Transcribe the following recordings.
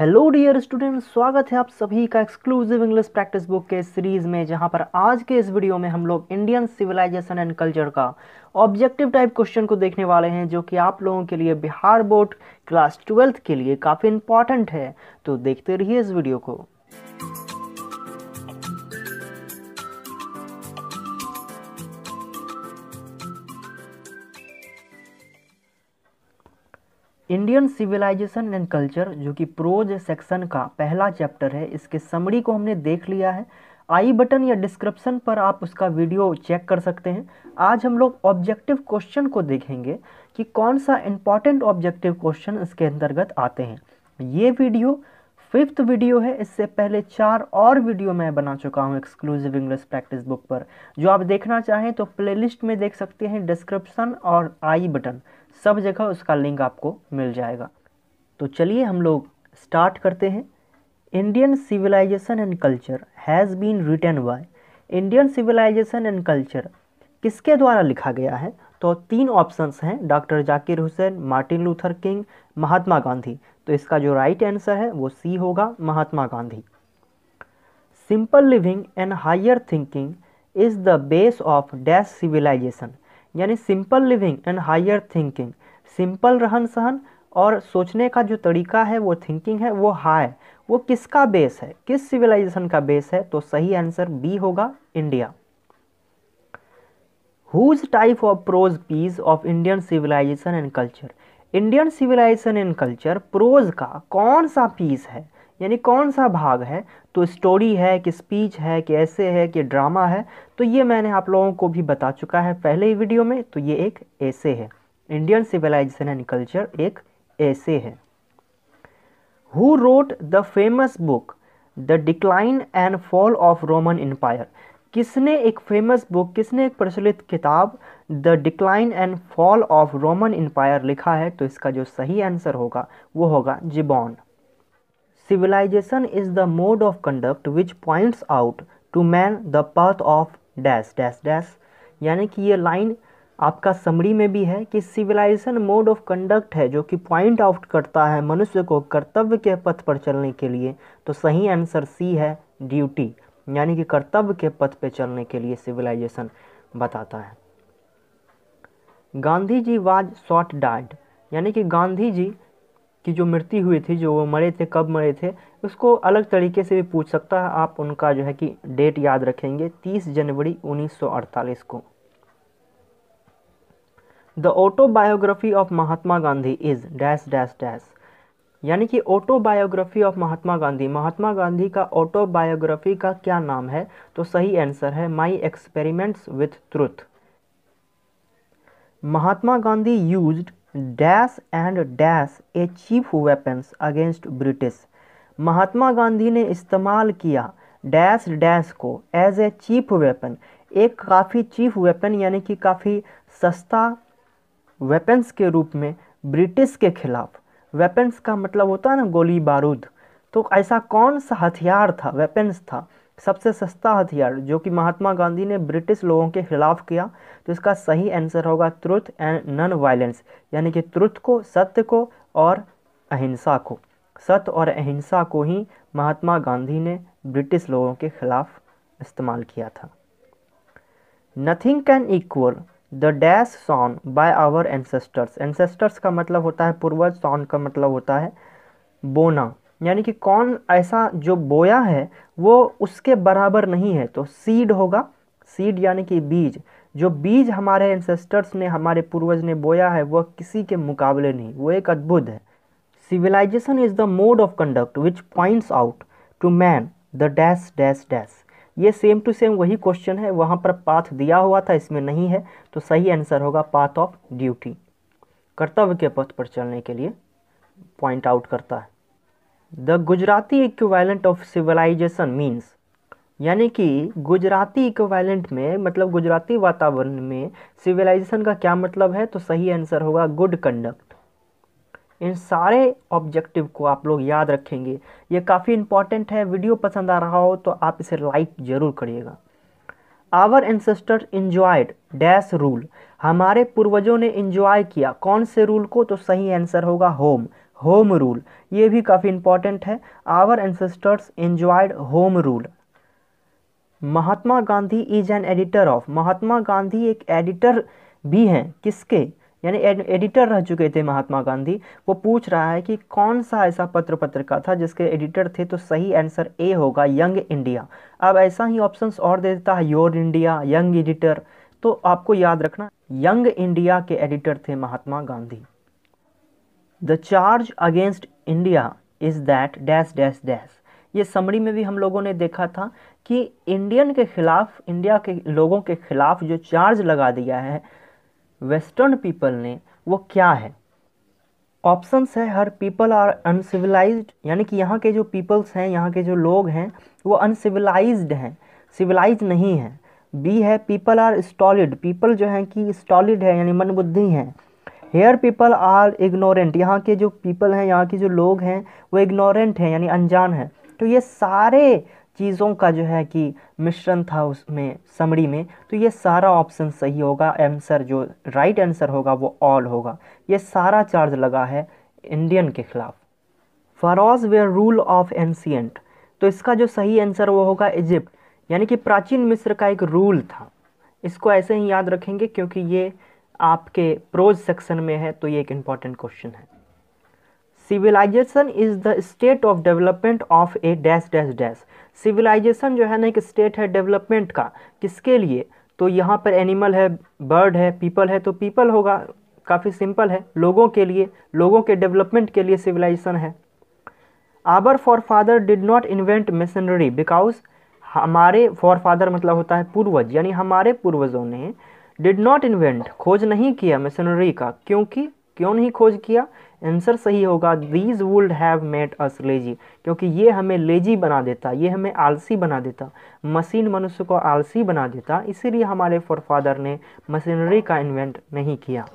hello dear student स्वागत है आप सभी का एक्सक्लूसिव इंग्लिश प्रैक्टिस बुक के सीरीज़ में जहां पर आज के इस वीडियो में हम लोग इंडियन सिविलाइजेशन एंड कल्चर का ऑब्जेक्टिव टाइप क्वेश्चन को देखने वाले हैं जो कि आप लोगों के लिए बिहार बोर्ड क्लास ट्वेल्थ के लिए काफ़ी इंपॉर्टेंट है तो देखते रहिए इस वीडियो को इंडियन सिविलाइजेशन एंड कल्चर जो कि प्रोज सेक्शन का पहला चैप्टर है इसके समरी को हमने देख लिया है आई बटन या डिस्क्रिप्शन पर आप उसका वीडियो चेक कर सकते हैं आज हम लोग ऑब्जेक्टिव क्वेश्चन को देखेंगे कि कौन सा इम्पॉर्टेंट ऑब्जेक्टिव क्वेश्चन इसके अंतर्गत आते हैं ये वीडियो फिफ्थ वीडियो है इससे पहले चार और वीडियो मैं बना चुका हूँ एक्सक्लूसिव इंग्लिश प्रैक्टिस बुक पर जो आप देखना चाहें तो प्लेलिस्ट में देख सकते हैं डिस्क्रिप्शन और आई बटन सब जगह उसका लिंक आपको मिल जाएगा तो चलिए हम लोग स्टार्ट करते हैं Indian civilization and culture has been written by Indian civilization and culture किसके द्वारा लिखा गया है तो तीन ऑप्शंस हैं doctor Zakir Hussain Martin Luther King Mahatma Gandhi तो इसका जो राइट right आंसर है वो सी होगा Mahatma Gandhi simple living and higher thinking is the base of dash civilization यानी simple living and higher thinking सिंपल रहन सहन और सोचने का जो तरीका है वो थिंकिंग है वो हाई वो किसका बेस है किस सिविलाइजेशन का बेस है तो सही आंसर बी होगा India whose type of prose piece of Indian civilization and culture Indian civilization and culture prose का कौन सा पीस है यानी कौन सा भाग है तो स्टोरी है कि स्पीच है कि ऐसे है कि ड्रामा है तो ये मैंने आप लोगों को भी बता चुका है पहले ही वीडियो में तो ये एक ऐसे है इंडियन सिविलाइजेशन एंड कल्चर एक ऐसे है who wrote the famous book the decline and fall of Roman empire किसने एक फेमस बुक किसने एक प्रचलित किताब the decline and fall of Roman empire लिखा है तो इसका जो सही आंसर होगा वो होगा Gibbon civilization is the mode of conduct which points out to man the path of dash dash dash यानी कि ये लाइन आपका समरी में भी है कि सिविलाइजेशन मोड ऑफ कंडक्ट है जो कि पॉइंट आउट करता है मनुष्य को कर्तव्य के पथ पर चलने के लिए तो सही आंसर सी है ड्यूटी यानी कि कर्तव्य के पथ पर चलने के लिए सिविलाइजेशन बताता है Gandhi ji was shot dead यानी कि गांधी जी की जो मृत्यु हुई थी जो वो मरे थे कब मरे थे उसको अलग तरीके से भी पूछ सकता है आप उनका जो है कि डेट याद रखेंगे 30 जनवरी 1948 को the autobiography of Mahatma Gandhi is dash dash dash यानी कि ऑटोबायोग्राफी ऑफ महात्मा गांधी महात्मा गांधी का ऑटोबायोग्राफी का क्या नाम है तो सही आंसर है my experiments with truth Mahatma Gandhi used dash and dash a chief weapons against British Mahatma Gandhi ने इस्तेमाल किया डैश डैश को एज ए चीफ वेपन एक काफ़ी चीफ वेपन यानी कि काफ़ी सस्ता वेपन्स के रूप में ब्रिटिश के खिलाफ वेपन्स का मतलब होता है ना गोली बारूद तो ऐसा कौन सा हथियार था वेपन्स था सबसे सस्ता हथियार जो कि महात्मा गांधी ने ब्रिटिश लोगों के खिलाफ किया तो इसका सही आंसर होगा त्रुथ एंड नॉन वायलेंस यानी कि त्रुथ को सत्य को और अहिंसा को सत्य और अहिंसा को ही महात्मा गांधी ने ब्रिटिश लोगों के खिलाफ इस्तेमाल किया था nothing can equal the dash sown by our ancestors ancestors का मतलब होता है पूर्वज सॉन का मतलब होता है बोना यानी कि कौन ऐसा जो बोया है वो उसके बराबर नहीं है तो सीड होगा सीड यानी कि बीज जो बीज हमारे एंसेस्टर्स ने हमारे पूर्वज ने बोया है वह किसी के मुकाबले नहीं वो एक अद्भुत है civilization is the mode of conduct which points out to man the dash dash dash ये सेम टू सेम वही क्वेश्चन है वहाँ पर पाथ दिया हुआ था इसमें नहीं है तो सही आंसर होगा पाथ ऑफ ड्यूटी कर्तव्य के पथ पर चलने के लिए पॉइंट आउट करता है the Gujarati equivalent of civilization means यानी कि गुजराती इक्वैलेंट में मतलब गुजराती वातावरण में सिविलाइजेशन का क्या मतलब है तो सही आंसर होगा गुड कंडक्ट इन सारे ऑब्जेक्टिव को आप लोग याद रखेंगे ये काफ़ी इंपॉर्टेंट है वीडियो पसंद आ रहा हो तो आप इसे लाइक ज़रूर करिएगा our ancestor enjoyed dash rule हमारे पूर्वजों ने इंजॉय किया कौन से रूल को तो सही आंसर होगा होम होम रूल ये भी काफ़ी इम्पॉर्टेंट है our ancestors enjoyed home rule Mahatma Gandhi is an editor of Mahatma Gandhi एक एडिटर भी हैं किसके यानी एडिटर रह चुके थे महात्मा गांधी वो पूछ रहा है कि कौन सा ऐसा पत्र पत्रिका था जिसके एडिटर थे तो सही आंसर ए होगा यंग इंडिया अब ऐसा ही ऑप्शंस और दे देता है योर इंडिया यंग एडिटर तो आपको याद रखना यंग इंडिया के एडिटर थे Mahatma Gandhi the charge against India is that dash dash dash ये समरी में भी हम लोगों ने देखा था कि इंडियन के खिलाफ इंडिया के लोगों के खिलाफ जो चार्ज लगा दिया है वेस्टर्न पीपल ने वो क्या है ऑप्शंस है हर पीपल आर अनसिविलाइज यानी कि यहाँ के जो पीपल्स हैं यहाँ के जो लोग हैं वो अनसिविलाइज हैं सिविलाइज नहीं हैं बी है पीपल आर स्टॉलिड पीपल जो हैं कि स्टॉलिड है यानी मनबुद्धि हैं हेयर पीपल आर इग्नोरेंट यहाँ के जो पीपल हैं यहाँ के जो लोग हैं वो इग्नोरेंट हैं यानी अनजान हैं तो ये सारे चीज़ों का जो है कि मिश्रण था उसमें समरी में तो ये सारा ऑप्शन सही होगा आंसर जो राइट आंसर होगा वो ऑल होगा ये सारा चार्ज लगा है इंडियन के खिलाफ फरोज वेयर रूल ऑफ एंशियंट तो इसका जो सही आंसर वो होगा इजिप्ट यानी कि प्राचीन मिस्र का एक रूल था इसको ऐसे ही याद रखेंगे क्योंकि ये आपके प्रोज सेक्शन में है तो ये एक इम्पॉर्टेंट क्वेश्चन है civilization is the state of development of a dash dash dash civilization जो है ना एक स्टेट है डेवलपमेंट का किसके लिए तो यहाँ पर एनिमल है बर्ड है पीपल है तो पीपल होगा काफ़ी सिंपल है लोगों के लिए लोगों के डेवलपमेंट के लिए सिविलाइजेशन है our forefather did not invent machinery because हमारे फॉर फादर मतलब होता है पूर्वज यानी हमारे पूर्वजों ने डिड नॉट इन्वेंट खोज नहीं किया मिशनरी का क्योंकि क्यों नहीं खोज किया आंसर सही होगा these would have made us lazy क्योंकि ये हमें लेजी बना देता ये हमें आलसी बना देता मशीन मनुष्य को आलसी बना देता इसीलिए हमारे फोरफादर ने मशीनरी का इन्वेंट नहीं किया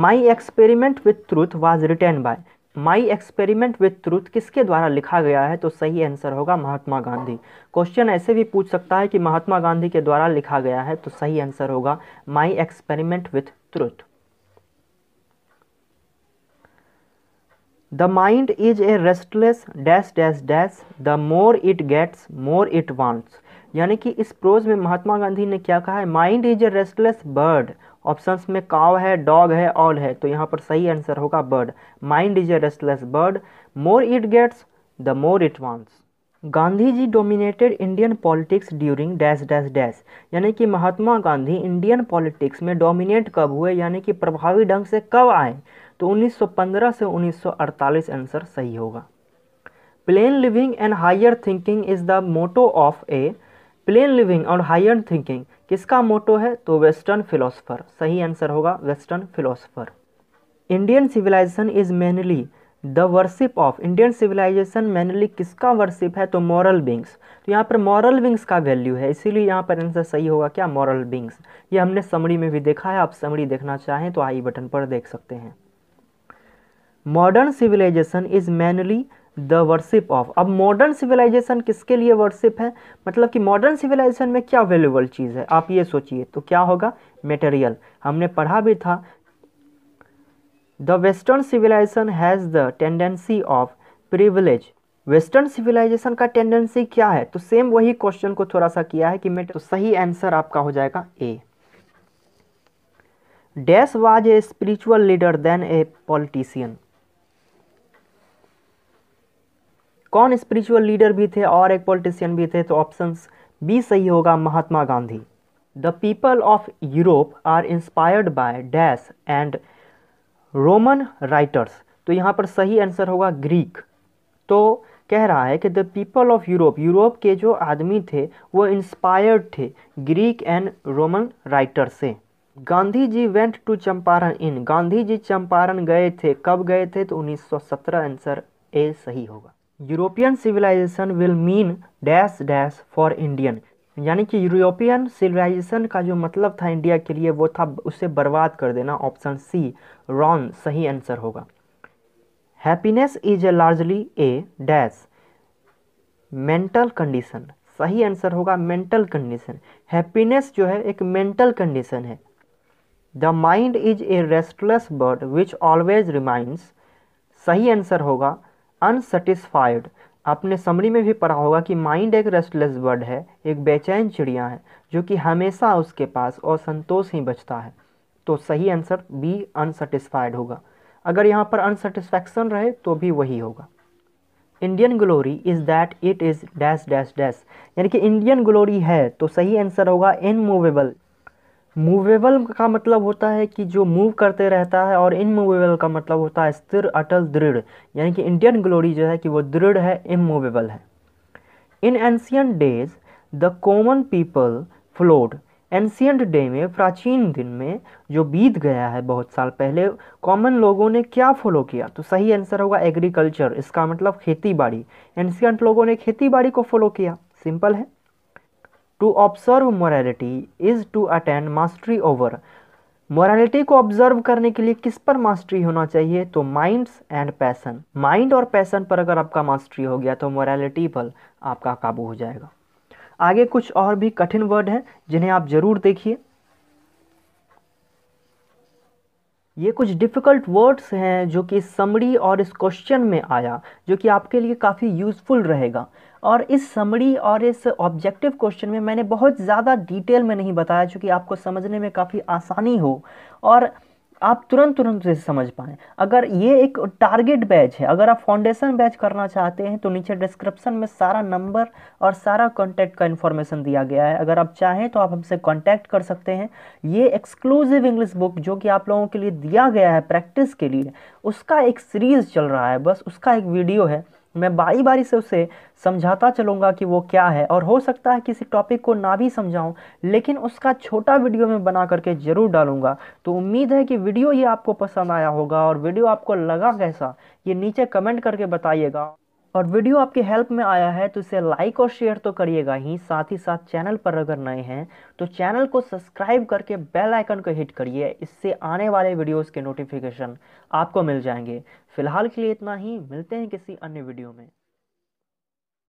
my experiment with truth was written by my experiment with truth किसके द्वारा लिखा गया है तो सही आंसर होगा महात्मा गांधी क्वेश्चन ऐसे भी पूछ सकता है कि महात्मा गांधी के द्वारा लिखा गया है तो सही आंसर होगा my experiment with truth the mind is a restless dash dash dash the more it gets more it wants यानी कि इस प्रोज में महात्मा गांधी ने क्या कहा है mind is a restless bird options में काव है डॉग है ऑल है तो यहाँ पर सही आंसर होगा bird mind is a restless bird more it gets the more it wants Gandhi ji dominated Indian politics during dash dash dash यानी कि महात्मा गांधी इंडियन पॉलिटिक्स में डोमिनेट कब हुए यानी कि प्रभावी ढंग से कब आए तो 1915 से 1948 आंसर सही होगा plain living and higher thinking is the motto of a plain living और हायर थिंकिंग किसका मोटो है तो वेस्टर्न फिलोसफर सही आंसर होगा western philosopher Indian civilization is mainly the worship of Indian civilization mainly किसका worship है तो moral beings तो यहाँ पर मॉरल बींग्स का वैल्यू है इसीलिए यहाँ पर आंसर सही होगा क्या मॉरल बींग्स ये हमने समरी में भी देखा है आप समरी देखना चाहें तो आई बटन पर देख सकते हैं modern civilization is mainly the worship of अब मॉडर्न सिविलाइजेशन किसके लिए वर्शिप है मतलब कि मॉडर्न सिविलाइजेशन में क्या वैल्यूबल चीज़ है आप ये सोचिए तो क्या होगा मेटेरियल हमने पढ़ा भी था the western civilization has the tendency of privilege western civilization का टेंडेंसी क्या है तो सेम वही क्वेश्चन को थोड़ा सा किया है कि मैं तो सही आंसर आपका हो जाएगा A dash was a spiritual leader than a politician कौन स्पिरिचुअल लीडर भी थे और एक पॉलिटिशियन भी थे तो ऑप्शन बी सही होगा Mahatma Gandhi the people of Europe are inspired by dash and Roman writers तो यहाँ पर सही आंसर होगा ग्रीक तो कह रहा है कि the people of Europe Europe के जो आदमी थे वो इंस्पायर्ड थे ग्रीक एंड रोमन राइटर से Gandhi ji went to Champaran in Gandhi ji Champaran गए थे कब गए थे तो 1917 आंसर ए सही होगा European civilization will mean dash dash for Indian यानी कि यूरोपियन सिविलाइजेशन का जो मतलब था इंडिया के लिए वो था उसे बर्बाद कर देना ऑप्शन सी रॉन सही आंसर होगा happiness is a largely a dash mental condition सही आंसर होगा मेंटल कंडीशन हैप्पीनेस जो है एक मेंटल कंडीशन है the mind is a restless bird which always reminds सही आंसर होगा अनसेटिस्फाइड आपने समरी में भी पढ़ा होगा कि माइंड एक रेस्टलेस बर्ड है एक बेचैन चिड़िया है जो कि हमेशा उसके पास और संतोष ही बचता है तो सही आंसर बी अनसेटिस्फाइड होगा अगर यहाँ पर अनसेटिस्फैक्शन रहे तो भी वही होगा Indian glory is that it is dash dash dash यानी कि इंडियन ग्लोरी है तो सही आंसर होगा इनमूवेबल मूवेबल का मतलब होता है कि जो मूव करते रहता है और इनमूवेबल का मतलब होता है स्थिर अटल दृढ़ यानी कि इंडियन ग्लोरी जो है कि वो दृढ़ है इमूवेबल है in ancient days the common people float ancient day में प्राचीन दिन में जो बीत गया है बहुत साल पहले कॉमन लोगों ने क्या फॉलो किया तो सही आंसर होगा एग्रीकल्चर इसका मतलब खेती बाड़ी एंशियंट लोगों ने खेती बाड़ी को फॉलो किया सिंपल है to observe morality is to attend mastery over morality को ऑब्जर्व करने के लिए किस पर मास्टरी होना चाहिए तो माइंड्स एंड पैसन माइंड और पैसन पर अगर आपका मास्टरी हो गया तो मोरालिटी पर आपका काबू हो जाएगा आगे कुछ और भी कठिन वर्ड हैं जिन्हें आप ज़रूर देखिए ये कुछ डिफ़िकल्ट वर्ड्स हैं जो कि समरी और इस क्वेश्चन में आया जो कि आपके लिए काफ़ी यूज़फुल रहेगा और इस समरी और इस ऑब्जेक्टिव क्वेश्चन में मैंने बहुत ज़्यादा डिटेल में नहीं बताया जो कि आपको समझने में काफ़ी आसानी हो और आप तुरंत तुरंत उसे समझ पाएँ अगर ये एक टारगेट बैच है अगर आप फाउंडेशन बैच करना चाहते हैं तो नीचे डिस्क्रिप्शन में सारा नंबर और सारा कॉन्टैक्ट का इन्फॉर्मेशन दिया गया है अगर आप चाहें तो आप हमसे कॉन्टैक्ट कर सकते हैं ये एक्सक्लूसिव इंग्लिश बुक जो कि आप लोगों के लिए दिया गया है प्रैक्टिस के लिए उसका एक सीरीज़ चल रहा है बस उसका एक वीडियो है मैं बारी बारी से उसे समझाता चलूँगा कि वो क्या है और हो सकता है किसी टॉपिक को ना भी समझाऊँ लेकिन उसका छोटा वीडियो मैं बना करके ज़रूर डालूंगा तो उम्मीद है कि वीडियो ये आपको पसंद आया होगा और वीडियो आपको लगा कैसा ये नीचे कमेंट करके बताइएगा और वीडियो आपके हेल्प में आया है तो इसे लाइक और शेयर तो करिएगा ही साथ ही साथ चैनल पर अगर नए हैं तो चैनल को सब्सक्राइब करके बेल आइकन को हिट करिए इससे आने वाले वीडियोस के नोटिफिकेशन आपको मिल जाएंगे फिलहाल के लिए इतना ही मिलते हैं किसी अन्य वीडियो में